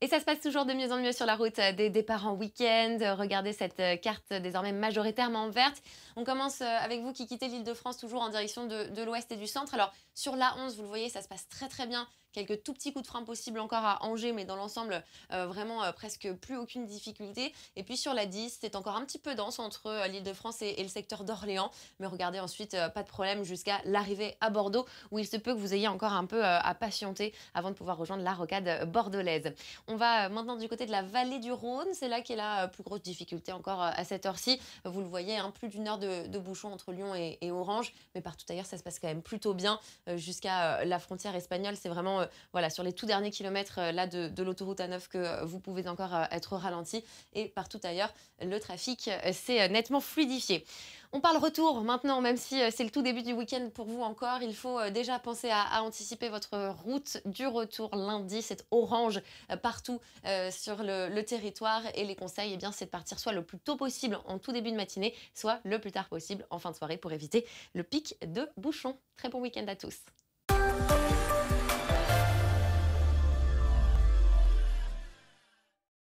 Et ça se passe toujours de mieux en mieux sur la route euh, des départs en week-end. Euh, regardez cette euh, carte désormais majoritairement verte. On commence avec vous qui quittez l'île de France toujours en direction de, l'ouest et du centre. Alors sur la 11, vous le voyez, ça se passe très très bien. Quelques tout petits coups de frein possibles encore à Angers, mais dans l'ensemble, vraiment presque plus aucune difficulté. Et puis sur la 10, c'est encore un petit peu dense entre l'île de France et, le secteur d'Orléans. Mais regardez ensuite, pas de problème jusqu'à l'arrivée à Bordeaux, où il se peut que vous ayez encore un peu à patienter avant de pouvoir rejoindre la rocade bordelaise. On va maintenant du côté de la vallée du Rhône. C'est là qu'est la euh, plus grosse difficulté encore euh, à cette heure-ci. Vous le voyez, hein, plus d'une heure de, bouchon entre Lyon et, Orange. Mais partout ailleurs, ça se passe quand même plutôt bien euh, jusqu'à la frontière espagnole. C'est vraiment voilà, sur les tout derniers kilomètres là, de, l'autoroute A9 que vous pouvez encore être ralenti. Et partout ailleurs, le trafic s'est nettement fluidifié. On parle retour maintenant, même si euh, c'est le tout début du week-end pour vous encore. Il faut euh, déjà penser à, anticiper votre route du retour lundi. C'est orange euh, partout sur le, territoire. Et les conseils, eh bien, c'est de partir soit le plus tôt possible en tout début de matinée, soit le plus tard possible en fin de soirée pour éviter le pic de bouchons. Très bon week-end à tous.